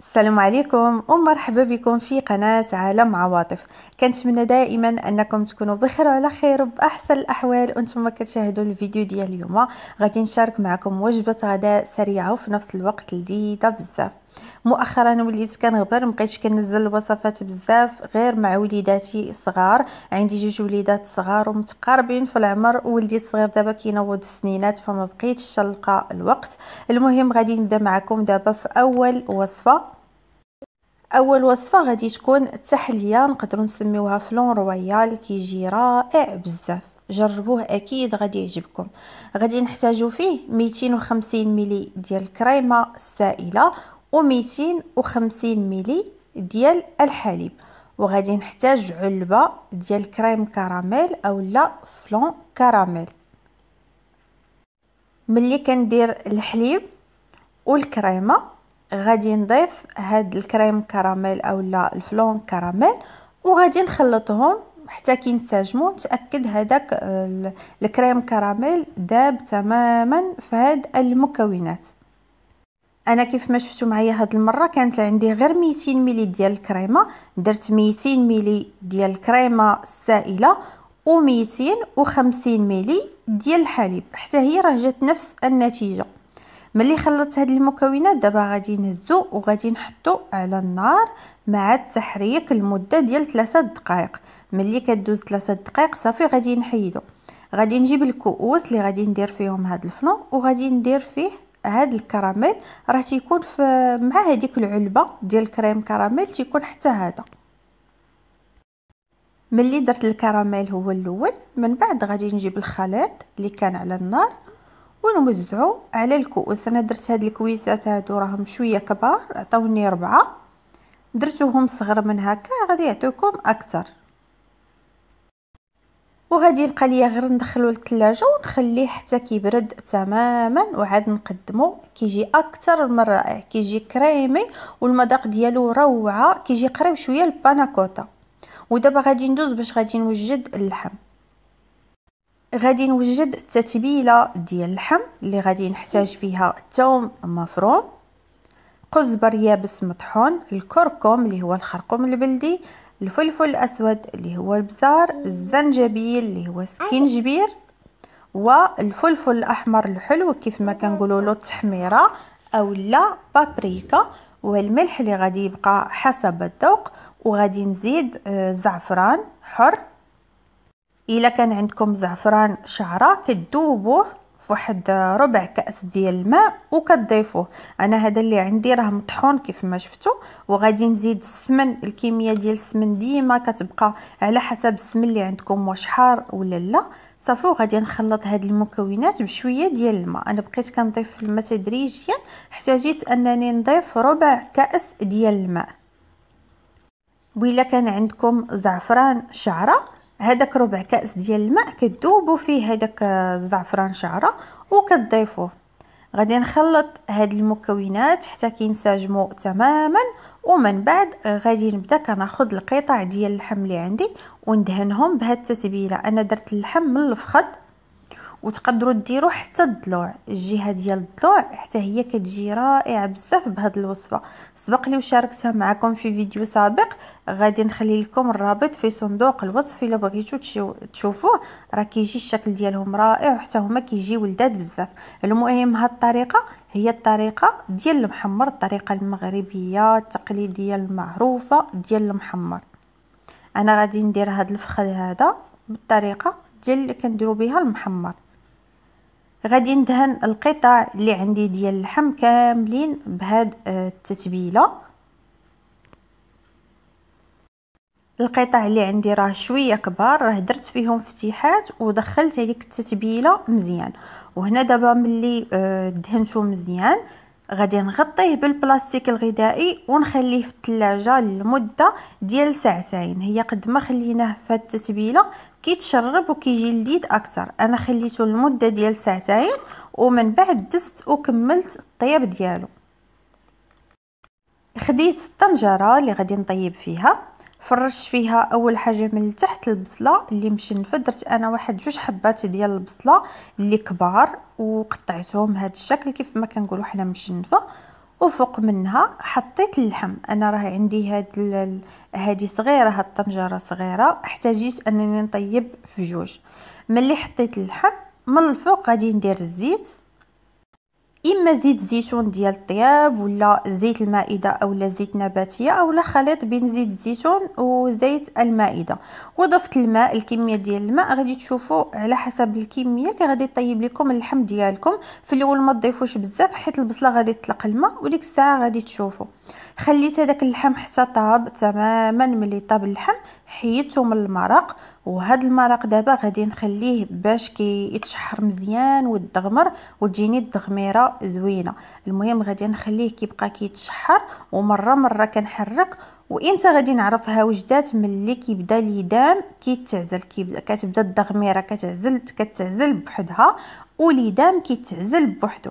السلام عليكم ومرحبا بكم في قناة عالم عواطف كنتمنى دائما انكم تكونوا بخير وعلى خير باحسن الاحوال وانتم كتشاهدوا الفيديو ديال اليوم غادي نشارك معكم وجبة غداء سريعة وفي نفس الوقت لذيذة بزاف مؤخرا وليت كنغبر مبقيتش كنزل الوصفات بزاف غير مع وليداتي صغار عندي جوج وليدات صغار ومتقاربين في العمر وولدي الصغير دابا كينوض في سنينات فما بقيتش نلقى الوقت المهم غادي نبدا معكم دابا في اول وصفه اول وصفه غادي تكون التحليه نقدروا نسميوها فلون رويال كيجي رائع بزاف جربوه اكيد غادي يعجبكم غادي نحتاجو فيه 250 ملي ديال الكريمه السائله و وخمسين ميلي ديال الحليب وغادي نحتاج علبه ديال كريم كراميل اولا فلون كراميل ملي كندير الحليب والكريمه غادي نضيف هاد الكريم كراميل اولا الفلون كراميل وغادي نخلطهم حتى كينسجموا نتاكد هذاك آه، الكريم كراميل داب تماما في هاد المكونات انا كيف ما شفتوا معايا هاد المره كانت عندي غير 200 ملي ديال الكريمه درت 200 ملي ديال الكريمه السائله و 250 ملي ديال الحليب حتى هي راه جات نفس النتيجه ملي خلطت هاد المكونات دابا غادي نهزو وغادي نحطو على النار مع التحريك لمده ديال 3 دقائق ملي كدوز 3 دقائق صافي غادي نحيدو غادي نجيب الكؤوس اللي غادي ندير فيهم هاد الفلون وغادي ندير فيه هاد الكراميل راه تيكون في مع هذيك العلبه ديال كريم كراميل تيكون حتى هذا ملي درت الكراميل هو الاول من بعد غادي نجيب الخليط اللي كان على النار ونوزعو على الكؤوس انا درت هاد الكويسات هادو راهم شويه كبار عطاوني ربعة درتوهم صغر من هكا غادي يعطيكم اكثر وغادي يبقى ليا غير ندخلو للثلاجه ونخليه حتى كيبرد تماما وعاد نقدمو كيجي اكثر من رائع كيجي كريمي والمذاق ديالو روعه كيجي قريب شويه للباناكوتا ودابا غادي ندوز باش غادي نوجد اللحم غادي نوجد التتبيله ديال اللحم اللي غادي نحتاج فيها الثوم مفروم قزبر يابس مطحون الكركم اللي هو الخرقوم البلدي الفلفل الأسود اللي هو البزار الزنجبيل اللي هو سكينجبير والفلفل الأحمر الحلو كيف ما كنقولوا له التحميرة أو لا بابريكا والملح اللي غادي يبقى حسب الذوق وغادي نزيد آه، زعفران حر الا كان عندكم زعفران شعره كتذوبوه فواحد ربع كاس ديال الماء وكتضيفوه انا هذا اللي عندي راه مطحون كيف ما شفتوا وغادي نزيد السمن الكميه ديال السمن ديما كتبقى على حسب السمن اللي عندكم واش حار ولا لا صافي وغادي نخلط هاد المكونات بشويه ديال الماء انا بقيت كنضيف الماء تدريجيا جيت انني نضيف ربع كاس ديال الماء و كان عندكم زعفران شعره هذاك ربع كاس ديال الماء كتذوبوا فيه هذاك الزعفران شعره وكتضيفوه غادي نخلط هاد المكونات حتى كينسجموا تماما ومن بعد غادي نبدا كناخذ القطع ديال اللحم اللي عندي وندهنهم بهاد التتبيله انا درت اللحم من الفخذ وتقدروا ديروا حتى الضلوع الجهه ديال الضلوع حتى هي كتجي رائعه بزاف بهاد الوصفه سبق لي وشاركتها معكم في فيديو سابق غادي نخلي لكم الرابط في صندوق الوصف الا بغيتو تشوفوه راه كيجي الشكل ديالهم رائع وحتى هما كيجيو ولداد بزاف المهم هاد الطريقه هي الطريقه ديال المحمر الطريقه المغربيه التقليديه المعروفه ديال المحمر انا غادي ندير هاد الفخذ هذا بالطريقه ديال اللي كنديرو بها المحمر غادي ندهن القطع اللي عندي ديال اللحم كاملين بهاد آه، التتبيله القطع اللي عندي راه شويه كبار راه درت فيهم فتيحات ودخلت هذيك التتبيله مزيان وهنا دابا ملي آه، دهنته مزيان غادي نغطيه بالبلاستيك الغذائي ونخليه في الثلاجه لمده ديال ساعتين هي قد ما خليناه في التتبيله كيتشرب وكيجي لذيذ اكثر انا خليته لمده ديال ساعتين ومن بعد دست وكملت الطياب ديالو خديت الطنجره اللي غادي نطيب فيها فرشت فيها اول حاجه من تحت البصله اللي مشنفه درت انا واحد جوج حبات ديال البصله اللي كبار وقطعتهم هذا الشكل كيف ما كنقولوا حنا مشنفه وفوق منها حطيت اللحم انا راه عندي هاد هادي صغيره هاد الطنجره صغيره احتاجيت انني نطيب في جوج ملي حطيت اللحم من الفوق غادي ندير الزيت اما زيت الزيتون ديال الطياب ولا زيت المائده اولا زيت نباتيه اولا خليط بين زيت الزيتون وزيت المائده وضفت الماء الكميه ديال الماء غادي تشوفوا على حسب الكميه اللي غادي طيب لكم اللحم ديالكم في الاول ما تضيفوش بزاف حيت البصله غادي تطلق الماء وديك الساعه غادي تشوفوا خليت هذاك اللحم حتى طاب تماما ملي طاب اللحم حيدته من المرق وهاد المرق دابا غادي نخليه باش كيتشحر مزيان ويتدغمر وتجيني الدغميره زوينه المهم غادي نخليه كيبقى كيتشحر ومره مره كنحرك وامتى غادي نعرفها وجدات ملي كيبدا اليدان كيتعزل كيبدا كتبدا الدغميره كتعزل كتعزل بوحدها واليدان كيتعزل بوحدو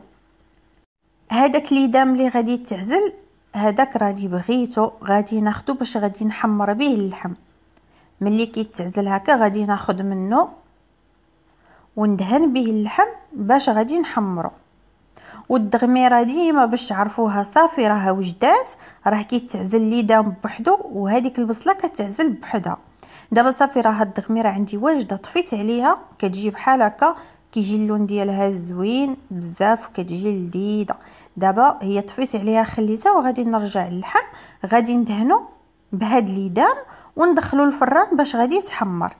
هذاك اليدام اللي غادي يتعزل هذاك راني بغيتو غادي ناخدو باش غادي نحمر به اللحم ملي كيتعزل هكا غادي ناخذ منه وندهن به اللحم باش غادي نحمره والدغميره ديما باش تعرفوها صافي راها وجدات راه كيتعزل ليدان بوحدو وهذيك البصله كتعزل بوحدها دابا صافي راه الدغميره عندي واجده طفيت عليها كتجي بحال هكا كيجي اللون ديالها زوين بزاف وكتجي لذيذه دابا هي طفيت عليها خليتها وغادي نرجع اللحم غادي ندهنو بهاد ليدام وندخلو الفران باش غادي يتحمر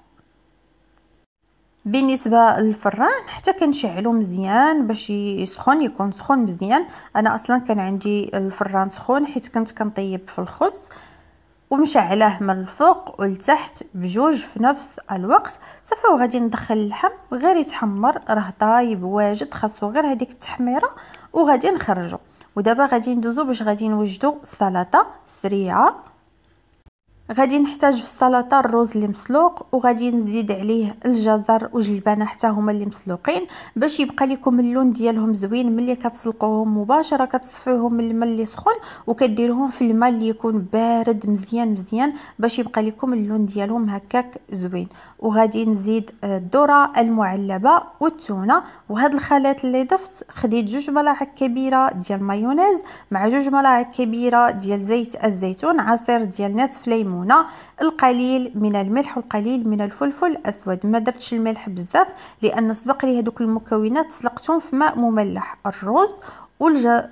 بالنسبه للفران حتى كنشعلو مزيان باش يسخن يكون سخون مزيان انا اصلا كان عندي الفران سخون حيت كنت كنطيب في الخبز ومشعلاه من الفوق ولتحت بجوج في نفس الوقت صافي وغادي ندخل اللحم غير يتحمر راه طايب واجد خاصو غير هذيك التحميره وغادي نخرجو ودابا غادي ندوزو باش غادي نوجدو سلطه سريعه غادي نحتاج في السلطه الروز اللي مسلوق وغادي نزيد عليه الجزر وجلبانه حتى هما اللي مسلوقين باش يبقى لكم اللون ديالهم زوين ملي كتسلقوهم مباشره كتصفيوهم من الماء اللي سخون وكديرهم في الماء اللي يكون بارد مزيان مزيان باش يبقى لكم اللون ديالهم هكاك زوين وغادي نزيد آه، الذره المعلبه والتونه وهاد الخليط اللي ضفت خديت جوج ملاعق كبيره ديال مايونيز مع جوج ملاعق كبيره ديال زيت الزيتون عصير ديال نصف ليمون الليمونه القليل من الملح والقليل من الفلفل الاسود ما درتش الملح بزاف لان سبق لي هذوك المكونات سلقتهم في ماء مملح الروز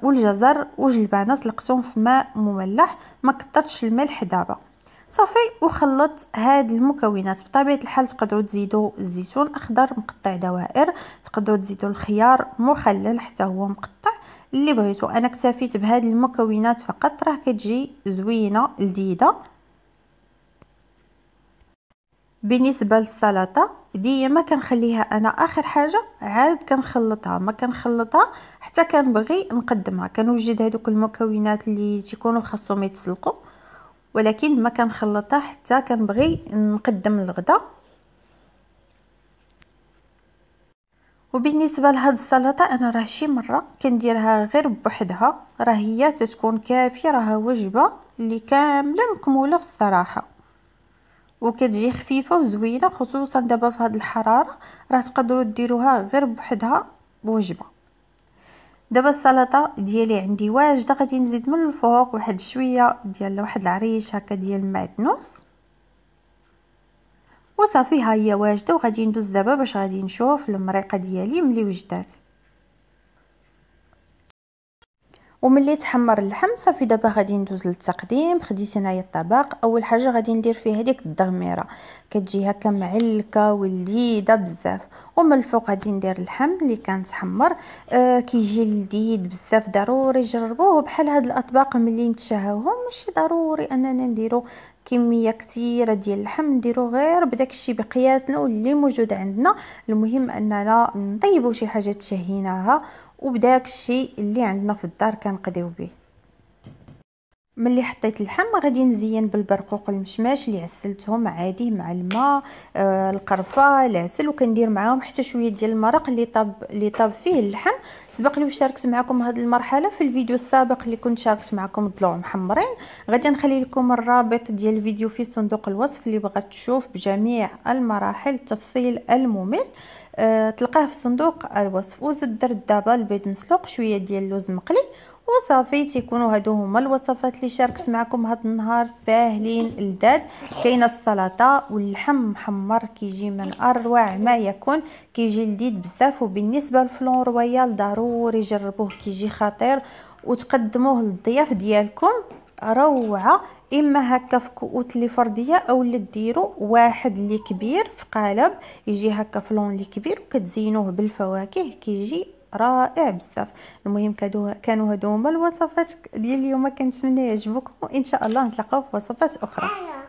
والجزر والجلبانه سلقتهم في ماء مملح ما كثرتش الملح دابا صافي وخلطت هاد المكونات بطبيعه الحال تقدروا تزيدوا الزيتون اخضر مقطع دوائر تقدروا تزيدوا الخيار مخلل حتى هو مقطع اللي بغيتو انا اكتفيت بهاد المكونات فقط راه كتجي زوينه لذيذه بالنسبه للسلطه ديما كنخليها انا اخر حاجه عاد كنخلطها ما كنخلطها حتى كنبغي نقدمها كنوجد هذوك المكونات اللي تيكونوا خاصهم يتسلقوا ولكن ما كنخلطها حتى كنبغي نقدم الغدا وبالنسبه لهاد السلطه انا راه شي مره كنديرها غير بوحدها راه هي تتكون كافيه راها وجبه اللي كامله مكموله في الصراحه وكتجي خفيفه وزوينه خصوصا دابا في هاد الحراره راه تقدروا ديروها غير بوحدها بوجبه دابا السلطه ديالي عندي واجده غادي نزيد من الفوق واحد شويه ديال واحد العريش هكا ديال المعدنوس وصافي ها هي واجده وغادي ندوز دابا باش غادي نشوف المريقه ديالي ملي وجدات وملي تحمر اللحم صافي دابا غادي ندوز للتقديم خديت هنايا الطبق اول حاجه غادي ندير فيه هذيك الدغميره كتجي هكا معلكه وليده بزاف ومن الفوق غادي ندير اللحم اللي كان تحمر آه كيجي لذيذ بزاف ضروري جربوه بحال هاد الاطباق ملي نتشهاوهم ماشي ضروري اننا نديرو كميه كثيره ديال اللحم نديرو غير بداك الشيء بقياسنا واللي موجود عندنا المهم اننا نطيبو شي حاجه تشهيناها وبداك الشيء اللي عندنا في الدار كنقضيو به ملي حطيت اللحم غادي نزين بالبرقوق المشماش اللي عسلتهم عادي مع الماء آه القرفه العسل وكندير معاهم حتى شويه ديال المرق اللي طاب اللي طاب فيه اللحم سبق لي وشاركت معكم هذه المرحله في الفيديو السابق اللي كنت شاركت معكم ضلوع محمرين غادي نخلي لكم الرابط ديال الفيديو في صندوق الوصف اللي بغات تشوف بجميع المراحل التفصيل الممل آه تلقاه في صندوق الوصف وزد درت دابا البيض مسلوق شويه ديال اللوز مقلي وصافي تيكونوا هادو هما الوصفات اللي شاركت معكم هاد النهار ساهلين لذاد كاينه السلطه واللحم محمر كيجي من اروع ما يكون كيجي لذيذ بزاف وبالنسبه للفلون رويال ضروري جربوه كيجي خطير وتقدموه للضياف ديالكم روعه اما هكا في كؤوت اللي فرديه اولا ديروا واحد اللي كبير في قالب يجي هكا فلون اللي كبير وكتزينوه بالفواكه كيجي رائع إيه، بزاف المهم كانوا هادو هما الوصفات ديال اليوم كنتمنى يعجبكم وان شاء الله نتلاقاو في وصفات اخرى أيوة.